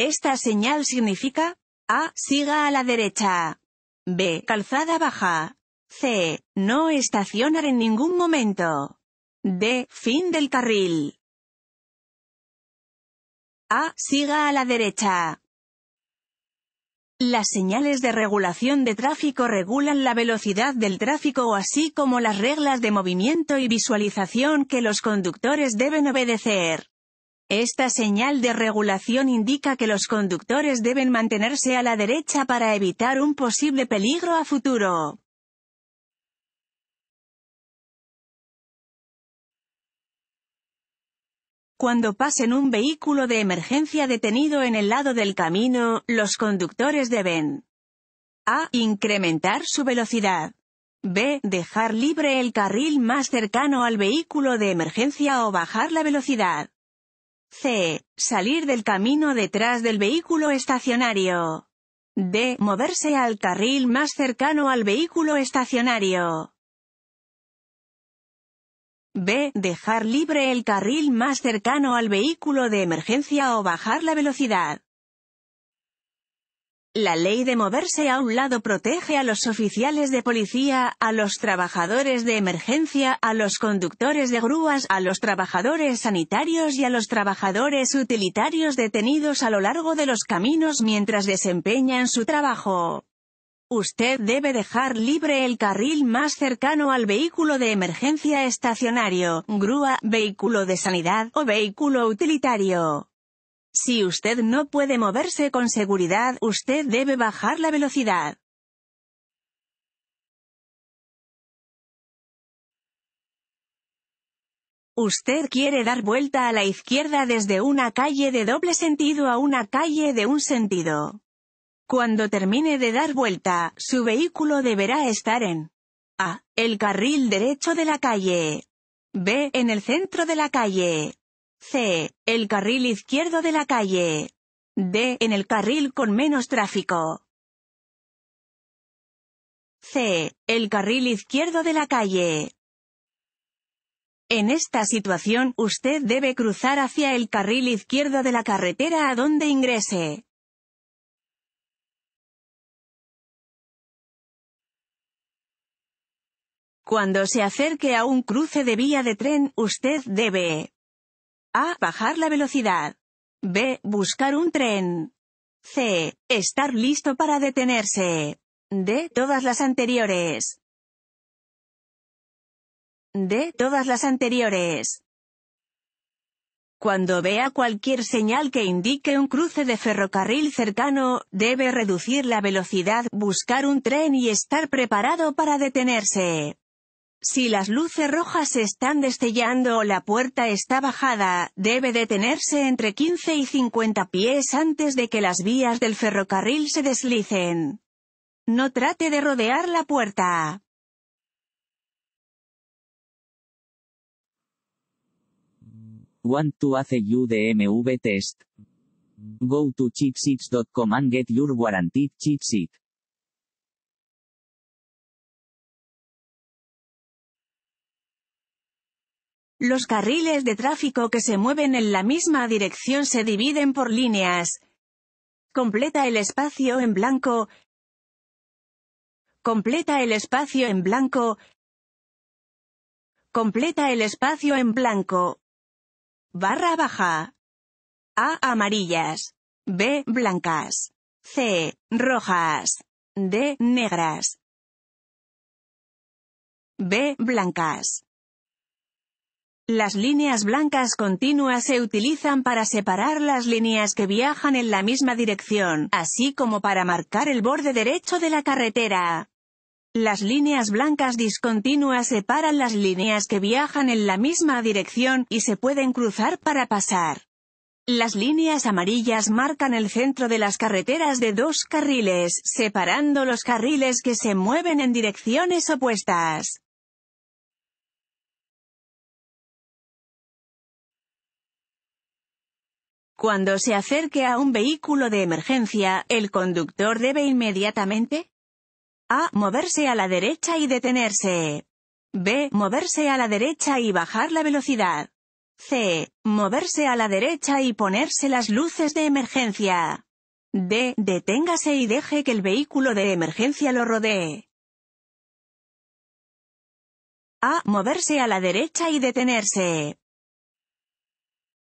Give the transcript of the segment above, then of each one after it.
Esta señal significa A. Siga a la derecha. B. Calzada baja. C. No estacionar en ningún momento. D. Fin del carril. A. Siga a la derecha. Las señales de regulación de tráfico regulan la velocidad del tráfico así como las reglas de movimiento y visualización que los conductores deben obedecer. Esta señal de regulación indica que los conductores deben mantenerse a la derecha para evitar un posible peligro a futuro. Cuando pasen un vehículo de emergencia detenido en el lado del camino, los conductores deben a. Incrementar su velocidad. b. Dejar libre el carril más cercano al vehículo de emergencia o bajar la velocidad. C. Salir del camino detrás del vehículo estacionario. D. Moverse al carril más cercano al vehículo estacionario. B. Dejar libre el carril más cercano al vehículo de emergencia o bajar la velocidad. La ley de moverse a un lado protege a los oficiales de policía, a los trabajadores de emergencia, a los conductores de grúas, a los trabajadores sanitarios y a los trabajadores utilitarios detenidos a lo largo de los caminos mientras desempeñan su trabajo. Usted debe dejar libre el carril más cercano al vehículo de emergencia estacionario, grúa, vehículo de sanidad o vehículo utilitario. Si usted no puede moverse con seguridad, usted debe bajar la velocidad. Usted quiere dar vuelta a la izquierda desde una calle de doble sentido a una calle de un sentido. Cuando termine de dar vuelta, su vehículo deberá estar en A. El carril derecho de la calle. B. En el centro de la calle. C. El carril izquierdo de la calle. D. En el carril con menos tráfico. C. El carril izquierdo de la calle. En esta situación, usted debe cruzar hacia el carril izquierdo de la carretera a donde ingrese. Cuando se acerque a un cruce de vía de tren, usted debe a. Bajar la velocidad. B. Buscar un tren. C. Estar listo para detenerse. D. Todas las anteriores. D. Todas las anteriores. Cuando vea cualquier señal que indique un cruce de ferrocarril cercano, debe reducir la velocidad, buscar un tren y estar preparado para detenerse. Si las luces rojas están destellando o la puerta está bajada, debe detenerse entre 15 y 50 pies antes de que las vías del ferrocarril se deslicen. No trate de rodear la puerta. Want to hace you test. Go to cheatsheets.com and get your warranted Los carriles de tráfico que se mueven en la misma dirección se dividen por líneas. Completa el espacio en blanco. Completa el espacio en blanco. Completa el espacio en blanco. Barra baja. A amarillas. B blancas. C rojas. D negras. B blancas. Las líneas blancas continuas se utilizan para separar las líneas que viajan en la misma dirección, así como para marcar el borde derecho de la carretera. Las líneas blancas discontinuas separan las líneas que viajan en la misma dirección, y se pueden cruzar para pasar. Las líneas amarillas marcan el centro de las carreteras de dos carriles, separando los carriles que se mueven en direcciones opuestas. Cuando se acerque a un vehículo de emergencia, el conductor debe inmediatamente a. Moverse a la derecha y detenerse. b. Moverse a la derecha y bajar la velocidad. c. Moverse a la derecha y ponerse las luces de emergencia. d. Deténgase y deje que el vehículo de emergencia lo rodee. a. Moverse a la derecha y detenerse.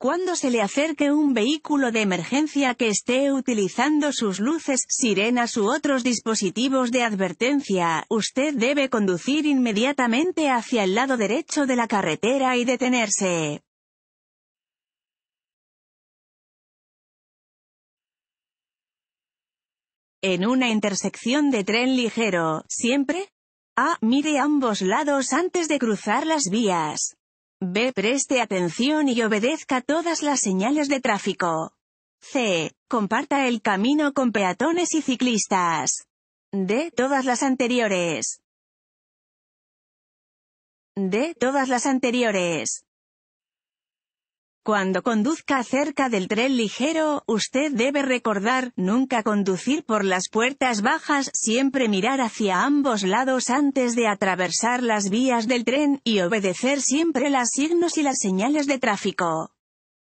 Cuando se le acerque un vehículo de emergencia que esté utilizando sus luces, sirenas u otros dispositivos de advertencia, usted debe conducir inmediatamente hacia el lado derecho de la carretera y detenerse. En una intersección de tren ligero, siempre, A, ah, mire ambos lados antes de cruzar las vías. B. Preste atención y obedezca todas las señales de tráfico. C. Comparta el camino con peatones y ciclistas. D. Todas las anteriores. D. Todas las anteriores. Cuando conduzca cerca del tren ligero, usted debe recordar, nunca conducir por las puertas bajas, siempre mirar hacia ambos lados antes de atravesar las vías del tren, y obedecer siempre las signos y las señales de tráfico.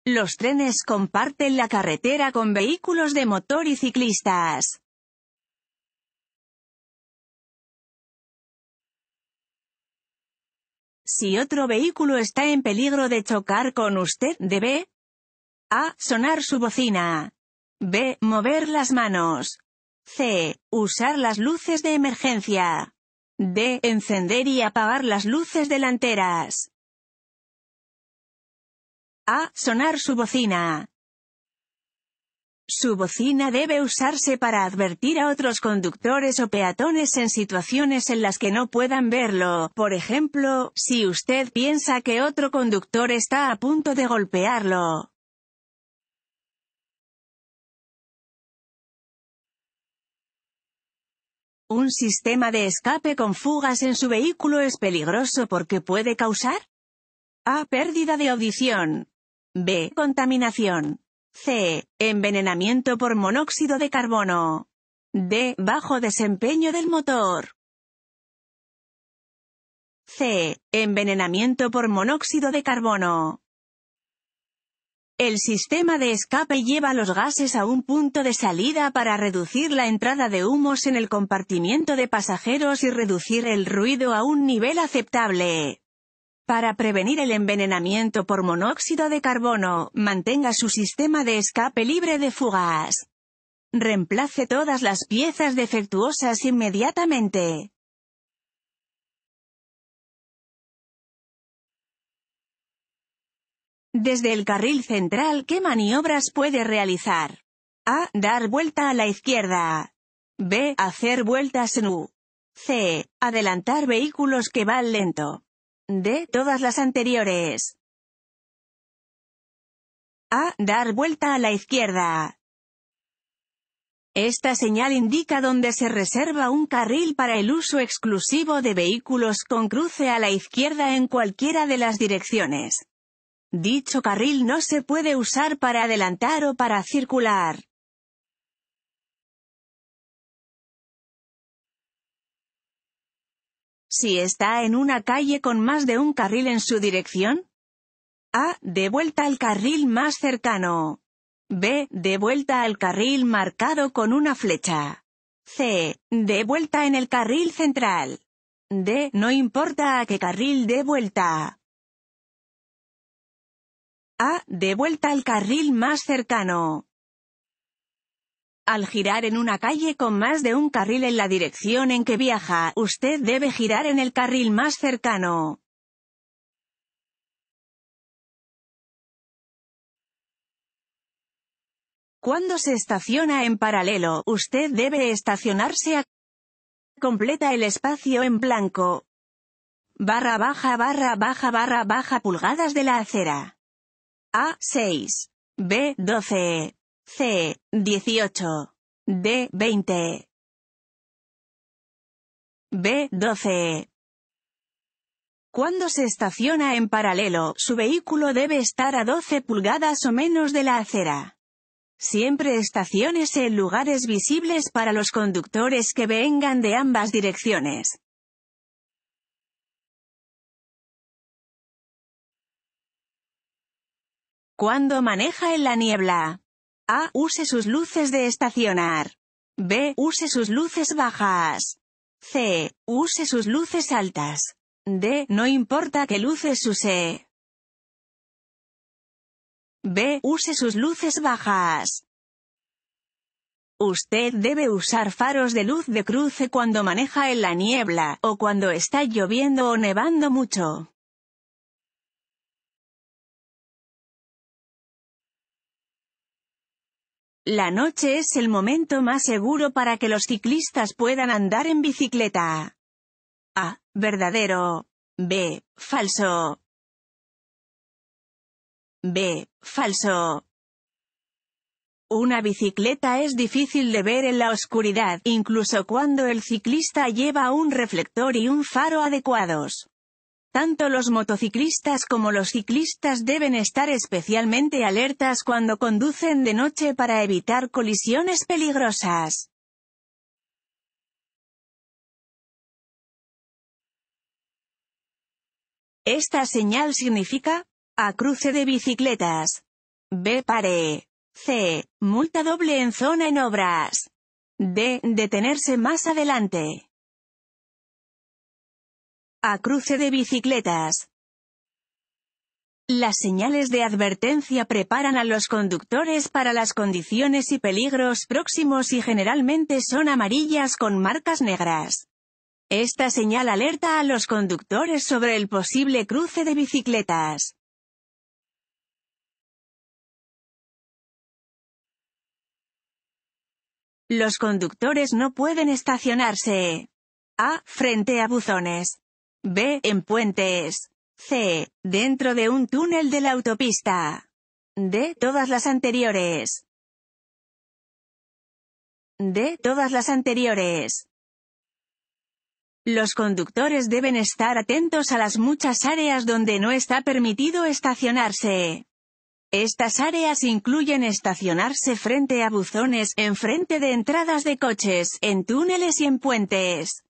Los trenes comparten la carretera con vehículos de motor y ciclistas. Si otro vehículo está en peligro de chocar con usted, debe A. Sonar su bocina. B. Mover las manos. C. Usar las luces de emergencia. D. Encender y apagar las luces delanteras. A. Sonar su bocina. Su bocina debe usarse para advertir a otros conductores o peatones en situaciones en las que no puedan verlo. Por ejemplo, si usted piensa que otro conductor está a punto de golpearlo. ¿Un sistema de escape con fugas en su vehículo es peligroso porque puede causar? A. Pérdida de audición. B. Contaminación. C. Envenenamiento por monóxido de carbono. D. Bajo desempeño del motor. C. Envenenamiento por monóxido de carbono. El sistema de escape lleva los gases a un punto de salida para reducir la entrada de humos en el compartimiento de pasajeros y reducir el ruido a un nivel aceptable. Para prevenir el envenenamiento por monóxido de carbono, mantenga su sistema de escape libre de fugas. Reemplace todas las piezas defectuosas inmediatamente. Desde el carril central, ¿qué maniobras puede realizar? A. Dar vuelta a la izquierda. B. Hacer vueltas en U. C. Adelantar vehículos que van lento de todas las anteriores. A. Dar vuelta a la izquierda. Esta señal indica donde se reserva un carril para el uso exclusivo de vehículos con cruce a la izquierda en cualquiera de las direcciones. Dicho carril no se puede usar para adelantar o para circular. si está en una calle con más de un carril en su dirección? A. De vuelta al carril más cercano. B. De vuelta al carril marcado con una flecha. C. De vuelta en el carril central. D. No importa a qué carril de vuelta. A. De vuelta al carril más cercano. Al girar en una calle con más de un carril en la dirección en que viaja, usted debe girar en el carril más cercano. Cuando se estaciona en paralelo, usted debe estacionarse a... Completa el espacio en blanco. Barra baja barra baja barra baja pulgadas de la acera. A6. B12. C. 18. D. 20. B. 12. Cuando se estaciona en paralelo, su vehículo debe estar a 12 pulgadas o menos de la acera. Siempre estaciones en lugares visibles para los conductores que vengan de ambas direcciones. Cuando maneja en la niebla. A. Use sus luces de estacionar. B. Use sus luces bajas. C. Use sus luces altas. D. No importa qué luces use. B. Use sus luces bajas. Usted debe usar faros de luz de cruce cuando maneja en la niebla, o cuando está lloviendo o nevando mucho. La noche es el momento más seguro para que los ciclistas puedan andar en bicicleta. A. Verdadero. B. Falso. B. Falso. Una bicicleta es difícil de ver en la oscuridad, incluso cuando el ciclista lleva un reflector y un faro adecuados. Tanto los motociclistas como los ciclistas deben estar especialmente alertas cuando conducen de noche para evitar colisiones peligrosas. Esta señal significa, a cruce de bicicletas. B. Pare. C. Multa doble en zona en obras. D. Detenerse más adelante. A cruce de bicicletas. Las señales de advertencia preparan a los conductores para las condiciones y peligros próximos y generalmente son amarillas con marcas negras. Esta señal alerta a los conductores sobre el posible cruce de bicicletas. Los conductores no pueden estacionarse. A. Frente a buzones. B. En puentes. C. Dentro de un túnel de la autopista. D. Todas las anteriores. D. Todas las anteriores. Los conductores deben estar atentos a las muchas áreas donde no está permitido estacionarse. Estas áreas incluyen estacionarse frente a buzones, en frente de entradas de coches, en túneles y en puentes.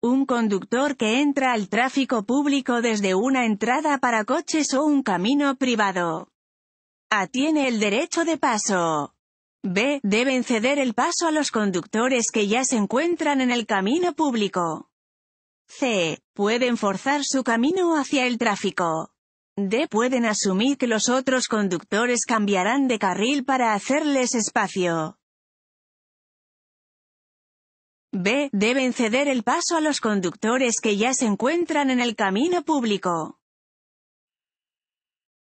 Un conductor que entra al tráfico público desde una entrada para coches o un camino privado. A. Tiene el derecho de paso. B. Deben ceder el paso a los conductores que ya se encuentran en el camino público. C. Pueden forzar su camino hacia el tráfico. D. Pueden asumir que los otros conductores cambiarán de carril para hacerles espacio. B. Deben ceder el paso a los conductores que ya se encuentran en el camino público.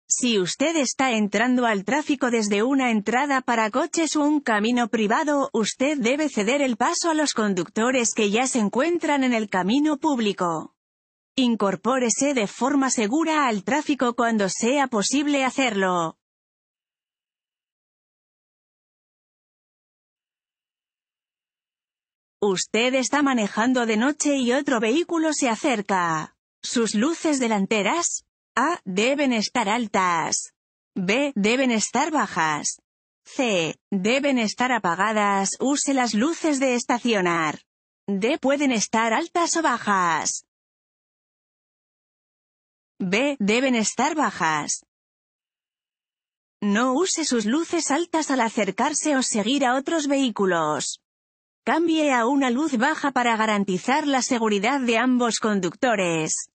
Si usted está entrando al tráfico desde una entrada para coches o un camino privado, usted debe ceder el paso a los conductores que ya se encuentran en el camino público. Incorpórese de forma segura al tráfico cuando sea posible hacerlo. Usted está manejando de noche y otro vehículo se acerca. Sus luces delanteras A. Deben estar altas. B. Deben estar bajas. C. Deben estar apagadas. Use las luces de estacionar. D. Pueden estar altas o bajas. B. Deben estar bajas. No use sus luces altas al acercarse o seguir a otros vehículos. Cambie a una luz baja para garantizar la seguridad de ambos conductores.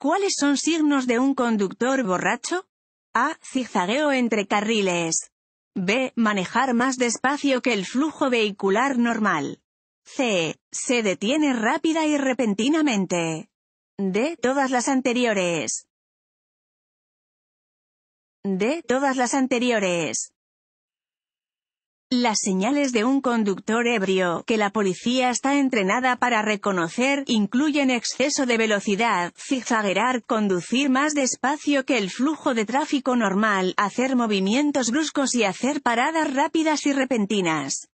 ¿Cuáles son signos de un conductor borracho? A. Zigzagueo entre carriles. B. Manejar más despacio que el flujo vehicular normal. C. Se detiene rápida y repentinamente. D. Todas las anteriores de todas las anteriores. Las señales de un conductor ebrio, que la policía está entrenada para reconocer, incluyen exceso de velocidad, zigzaguear, conducir más despacio que el flujo de tráfico normal, hacer movimientos bruscos y hacer paradas rápidas y repentinas.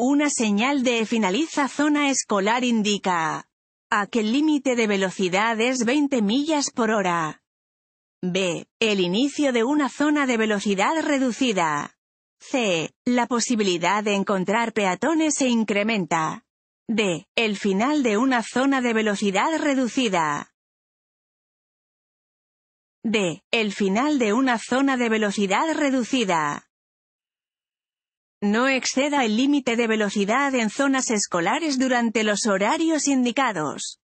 Una señal de finaliza zona escolar indica a que límite de velocidad es 20 millas por hora. B. El inicio de una zona de velocidad reducida. C. La posibilidad de encontrar peatones se incrementa. D. El final de una zona de velocidad reducida. D. El final de una zona de velocidad reducida. No exceda el límite de velocidad en zonas escolares durante los horarios indicados.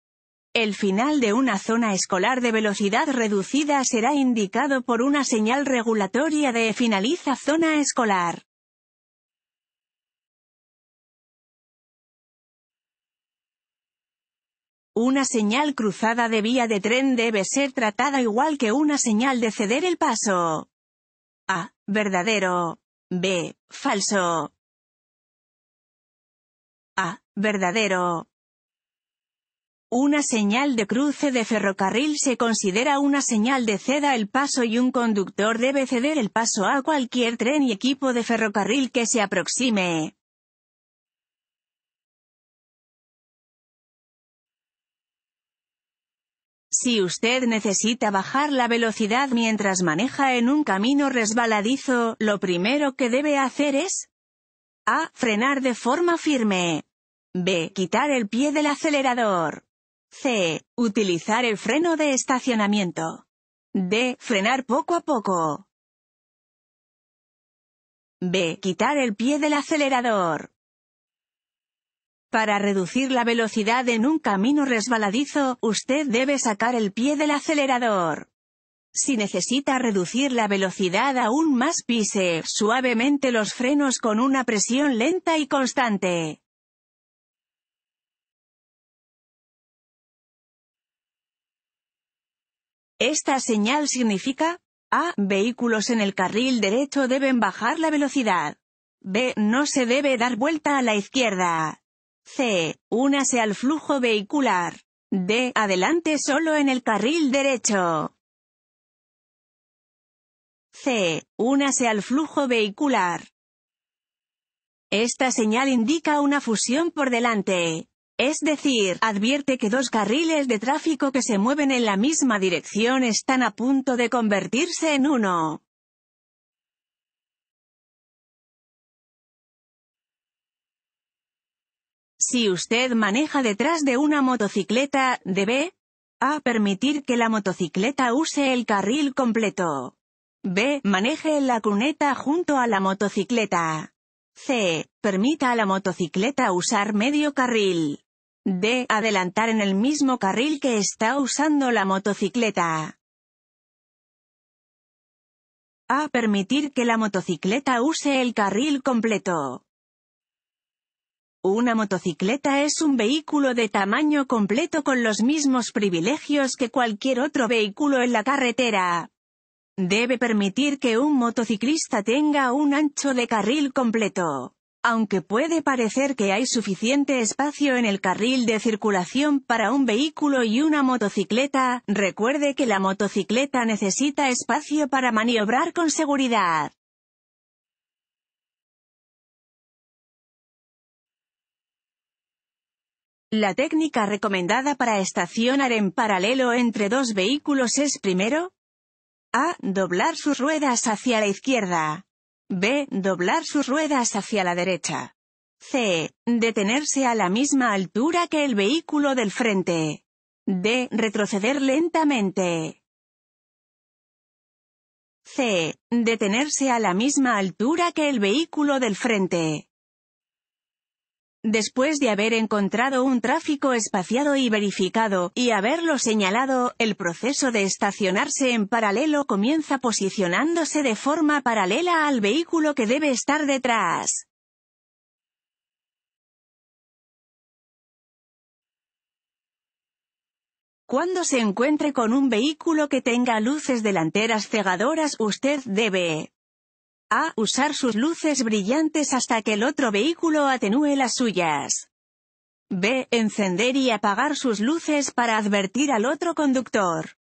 El final de una zona escolar de velocidad reducida será indicado por una señal regulatoria de finaliza zona escolar. Una señal cruzada de vía de tren debe ser tratada igual que una señal de ceder el paso. A. Verdadero. B. Falso. A. Verdadero. Una señal de cruce de ferrocarril se considera una señal de ceda el paso y un conductor debe ceder el paso a cualquier tren y equipo de ferrocarril que se aproxime. Si usted necesita bajar la velocidad mientras maneja en un camino resbaladizo, lo primero que debe hacer es a. Frenar de forma firme. b. Quitar el pie del acelerador. c. Utilizar el freno de estacionamiento. d. Frenar poco a poco. b. Quitar el pie del acelerador. Para reducir la velocidad en un camino resbaladizo, usted debe sacar el pie del acelerador. Si necesita reducir la velocidad aún más pise suavemente los frenos con una presión lenta y constante. Esta señal significa A. Vehículos en el carril derecho deben bajar la velocidad. B. No se debe dar vuelta a la izquierda. C. Únase al flujo vehicular. D. Adelante solo en el carril derecho. C. Únase al flujo vehicular. Esta señal indica una fusión por delante. Es decir, advierte que dos carriles de tráfico que se mueven en la misma dirección están a punto de convertirse en uno. Si usted maneja detrás de una motocicleta, debe a. Permitir que la motocicleta use el carril completo. B. Maneje la cuneta junto a la motocicleta. C. Permita a la motocicleta usar medio carril. D. Adelantar en el mismo carril que está usando la motocicleta. A. Permitir que la motocicleta use el carril completo. Una motocicleta es un vehículo de tamaño completo con los mismos privilegios que cualquier otro vehículo en la carretera. Debe permitir que un motociclista tenga un ancho de carril completo. Aunque puede parecer que hay suficiente espacio en el carril de circulación para un vehículo y una motocicleta, recuerde que la motocicleta necesita espacio para maniobrar con seguridad. La técnica recomendada para estacionar en paralelo entre dos vehículos es primero a. Doblar sus ruedas hacia la izquierda. b. Doblar sus ruedas hacia la derecha. c. Detenerse a la misma altura que el vehículo del frente. d. Retroceder lentamente. c. Detenerse a la misma altura que el vehículo del frente. Después de haber encontrado un tráfico espaciado y verificado, y haberlo señalado, el proceso de estacionarse en paralelo comienza posicionándose de forma paralela al vehículo que debe estar detrás. Cuando se encuentre con un vehículo que tenga luces delanteras cegadoras usted debe a. Usar sus luces brillantes hasta que el otro vehículo atenúe las suyas. B. Encender y apagar sus luces para advertir al otro conductor.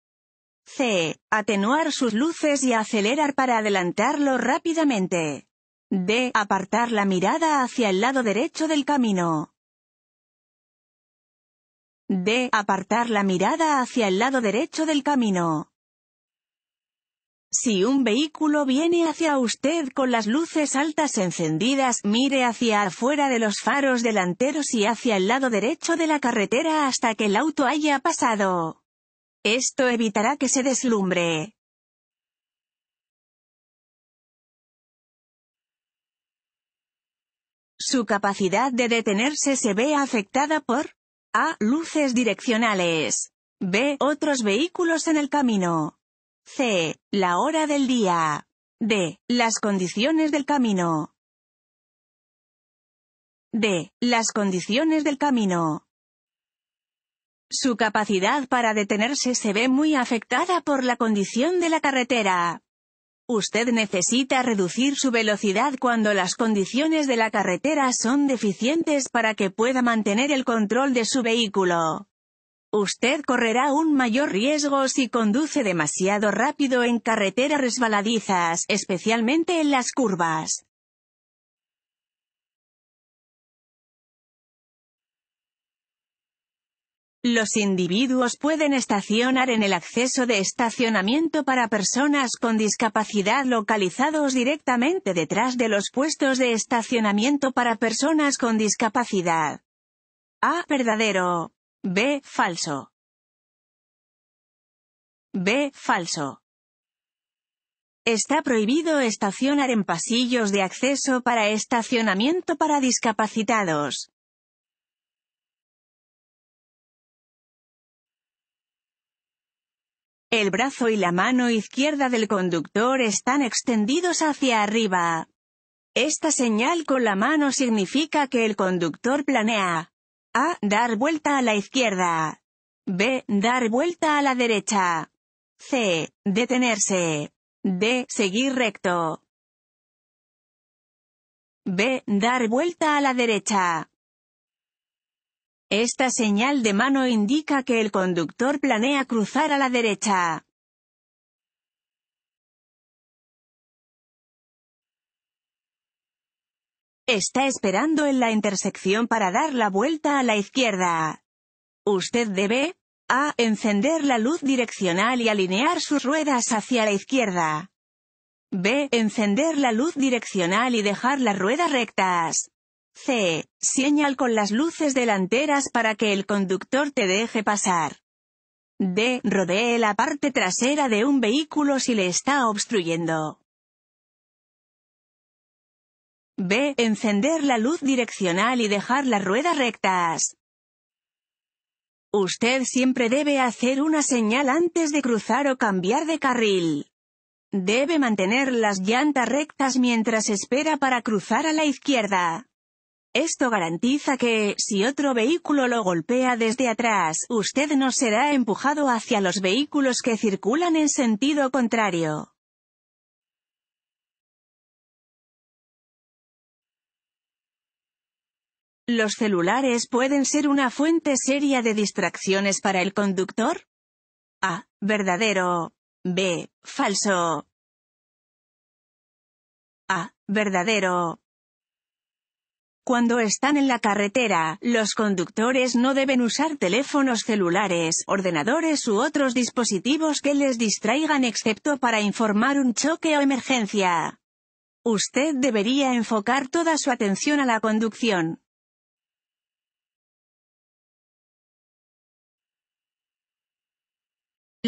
C. Atenuar sus luces y acelerar para adelantarlo rápidamente. D. Apartar la mirada hacia el lado derecho del camino. D. Apartar la mirada hacia el lado derecho del camino. Si un vehículo viene hacia usted con las luces altas encendidas, mire hacia afuera de los faros delanteros y hacia el lado derecho de la carretera hasta que el auto haya pasado. Esto evitará que se deslumbre. Su capacidad de detenerse se ve afectada por A. Luces direccionales. B. Otros vehículos en el camino. C. La hora del día. D. Las condiciones del camino. D. Las condiciones del camino. Su capacidad para detenerse se ve muy afectada por la condición de la carretera. Usted necesita reducir su velocidad cuando las condiciones de la carretera son deficientes para que pueda mantener el control de su vehículo. Usted correrá un mayor riesgo si conduce demasiado rápido en carreteras resbaladizas, especialmente en las curvas. Los individuos pueden estacionar en el acceso de estacionamiento para personas con discapacidad localizados directamente detrás de los puestos de estacionamiento para personas con discapacidad. Ah, verdadero. B. Falso. B. Falso. Está prohibido estacionar en pasillos de acceso para estacionamiento para discapacitados. El brazo y la mano izquierda del conductor están extendidos hacia arriba. Esta señal con la mano significa que el conductor planea a. Dar vuelta a la izquierda. B. Dar vuelta a la derecha. C. Detenerse. D. Seguir recto. B. Dar vuelta a la derecha. Esta señal de mano indica que el conductor planea cruzar a la derecha. Está esperando en la intersección para dar la vuelta a la izquierda. Usted debe a. Encender la luz direccional y alinear sus ruedas hacia la izquierda. B. Encender la luz direccional y dejar las ruedas rectas. C. Señal con las luces delanteras para que el conductor te deje pasar. D. Rodee la parte trasera de un vehículo si le está obstruyendo. B. Encender la luz direccional y dejar las ruedas rectas. Usted siempre debe hacer una señal antes de cruzar o cambiar de carril. Debe mantener las llantas rectas mientras espera para cruzar a la izquierda. Esto garantiza que, si otro vehículo lo golpea desde atrás, usted no será empujado hacia los vehículos que circulan en sentido contrario. ¿Los celulares pueden ser una fuente seria de distracciones para el conductor? A. Verdadero. B. Falso. A. Verdadero. Cuando están en la carretera, los conductores no deben usar teléfonos celulares, ordenadores u otros dispositivos que les distraigan excepto para informar un choque o emergencia. Usted debería enfocar toda su atención a la conducción.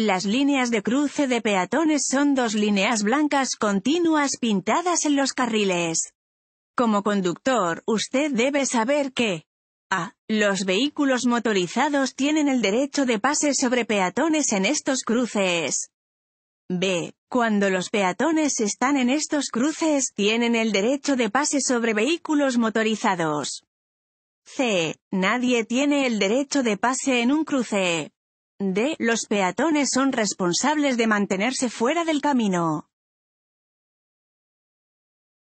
Las líneas de cruce de peatones son dos líneas blancas continuas pintadas en los carriles. Como conductor, usted debe saber que a. Los vehículos motorizados tienen el derecho de pase sobre peatones en estos cruces. B. Cuando los peatones están en estos cruces, tienen el derecho de pase sobre vehículos motorizados. C. Nadie tiene el derecho de pase en un cruce. D. Los peatones son responsables de mantenerse fuera del camino.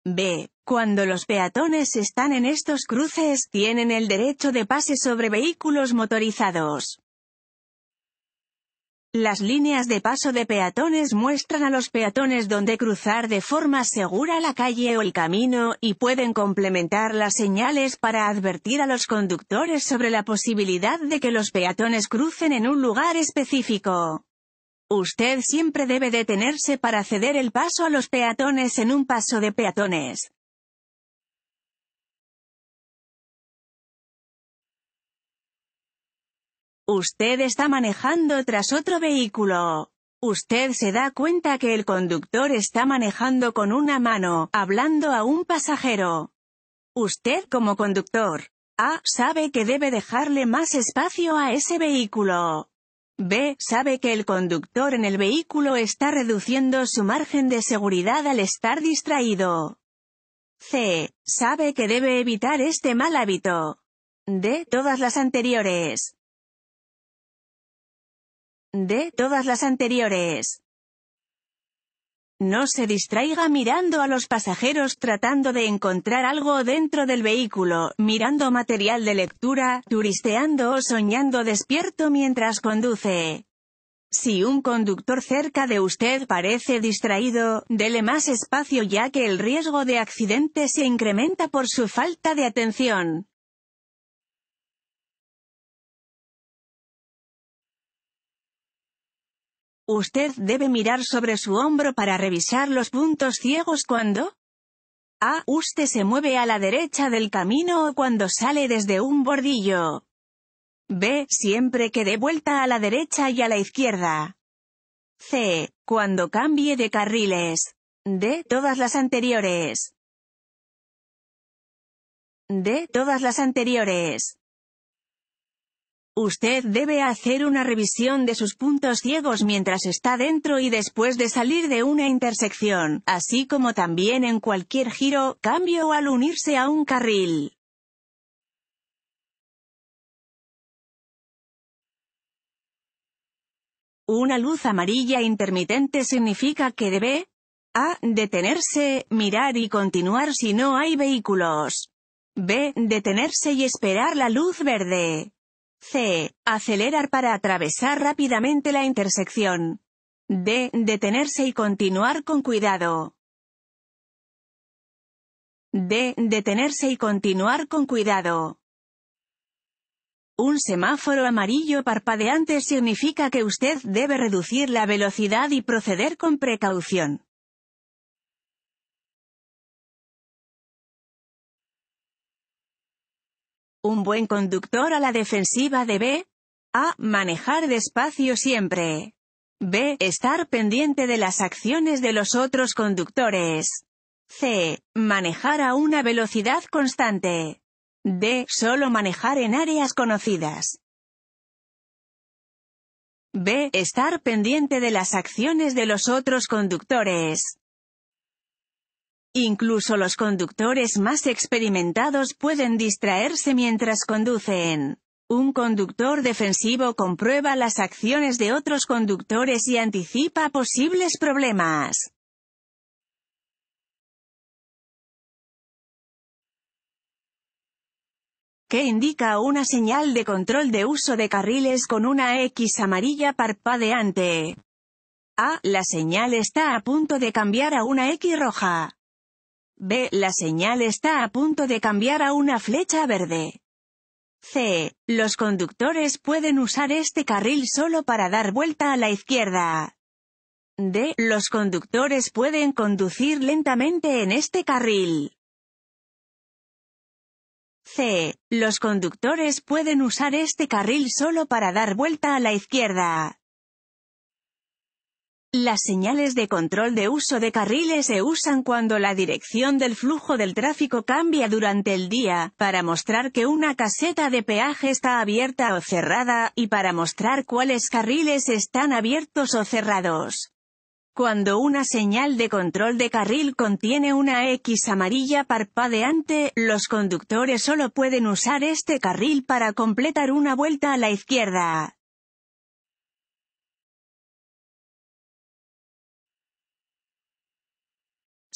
B. Cuando los peatones están en estos cruces, tienen el derecho de pase sobre vehículos motorizados. Las líneas de paso de peatones muestran a los peatones dónde cruzar de forma segura la calle o el camino, y pueden complementar las señales para advertir a los conductores sobre la posibilidad de que los peatones crucen en un lugar específico. Usted siempre debe detenerse para ceder el paso a los peatones en un paso de peatones. Usted está manejando tras otro vehículo. Usted se da cuenta que el conductor está manejando con una mano, hablando a un pasajero. Usted como conductor. A. Sabe que debe dejarle más espacio a ese vehículo. B. Sabe que el conductor en el vehículo está reduciendo su margen de seguridad al estar distraído. C. Sabe que debe evitar este mal hábito. D. Todas las anteriores de todas las anteriores. No se distraiga mirando a los pasajeros tratando de encontrar algo dentro del vehículo, mirando material de lectura, turisteando o soñando despierto mientras conduce. Si un conductor cerca de usted parece distraído, dele más espacio ya que el riesgo de accidente se incrementa por su falta de atención. Usted debe mirar sobre su hombro para revisar los puntos ciegos cuando A. Usted se mueve a la derecha del camino o cuando sale desde un bordillo. B. Siempre que dé vuelta a la derecha y a la izquierda. C. Cuando cambie de carriles. D. Todas las anteriores. D. Todas las anteriores. Usted debe hacer una revisión de sus puntos ciegos mientras está dentro y después de salir de una intersección, así como también en cualquier giro, cambio o al unirse a un carril. Una luz amarilla intermitente significa que debe a. Detenerse, mirar y continuar si no hay vehículos. B. Detenerse y esperar la luz verde. C. Acelerar para atravesar rápidamente la intersección. D. Detenerse y continuar con cuidado. D. Detenerse y continuar con cuidado. Un semáforo amarillo parpadeante significa que usted debe reducir la velocidad y proceder con precaución. Un buen conductor a la defensiva debe a. Manejar despacio siempre. b. Estar pendiente de las acciones de los otros conductores. c. Manejar a una velocidad constante. d. Solo manejar en áreas conocidas. b. Estar pendiente de las acciones de los otros conductores. Incluso los conductores más experimentados pueden distraerse mientras conducen. Un conductor defensivo comprueba las acciones de otros conductores y anticipa posibles problemas. ¿Qué indica una señal de control de uso de carriles con una X amarilla parpadeante. A. La señal está a punto de cambiar a una X roja. B. La señal está a punto de cambiar a una flecha verde. C. Los conductores pueden usar este carril solo para dar vuelta a la izquierda. D. Los conductores pueden conducir lentamente en este carril. C. Los conductores pueden usar este carril solo para dar vuelta a la izquierda. Las señales de control de uso de carriles se usan cuando la dirección del flujo del tráfico cambia durante el día, para mostrar que una caseta de peaje está abierta o cerrada, y para mostrar cuáles carriles están abiertos o cerrados. Cuando una señal de control de carril contiene una X amarilla parpadeante, los conductores solo pueden usar este carril para completar una vuelta a la izquierda.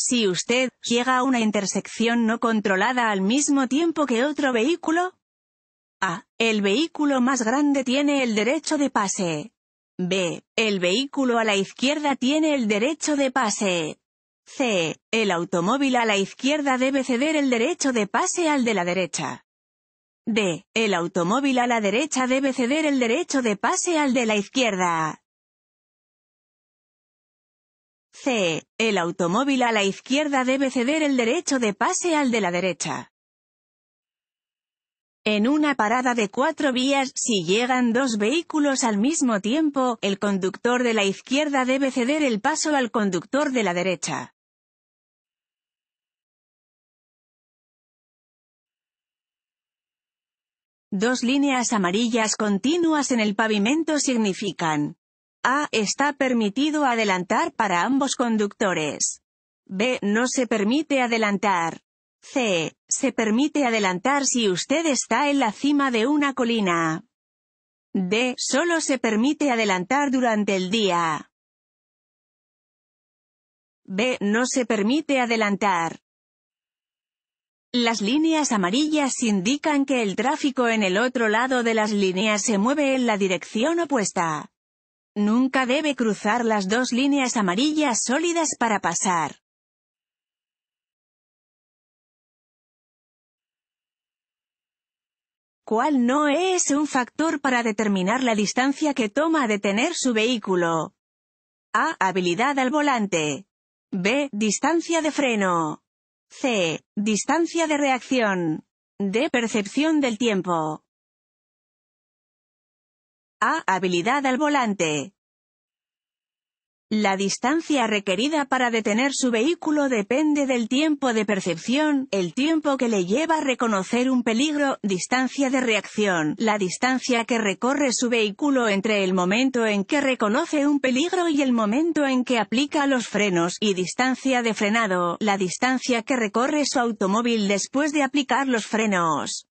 Si usted llega a una intersección no controlada al mismo tiempo que otro vehículo, a. El vehículo más grande tiene el derecho de pase. B. El vehículo a la izquierda tiene el derecho de pase. C. El automóvil a la izquierda debe ceder el derecho de pase al de la derecha. D. El automóvil a la derecha debe ceder el derecho de pase al de la izquierda. C. El automóvil a la izquierda debe ceder el derecho de pase al de la derecha. En una parada de cuatro vías, si llegan dos vehículos al mismo tiempo, el conductor de la izquierda debe ceder el paso al conductor de la derecha. Dos líneas amarillas continuas en el pavimento significan a. Está permitido adelantar para ambos conductores. B. No se permite adelantar. C. Se permite adelantar si usted está en la cima de una colina. D. Solo se permite adelantar durante el día. B. No se permite adelantar. Las líneas amarillas indican que el tráfico en el otro lado de las líneas se mueve en la dirección opuesta. Nunca debe cruzar las dos líneas amarillas sólidas para pasar. ¿Cuál no es un factor para determinar la distancia que toma a detener su vehículo? A. Habilidad al volante. B. Distancia de freno. C. Distancia de reacción. D. Percepción del tiempo. A. Habilidad al volante. La distancia requerida para detener su vehículo depende del tiempo de percepción, el tiempo que le lleva a reconocer un peligro, distancia de reacción, la distancia que recorre su vehículo entre el momento en que reconoce un peligro y el momento en que aplica los frenos, y distancia de frenado, la distancia que recorre su automóvil después de aplicar los frenos.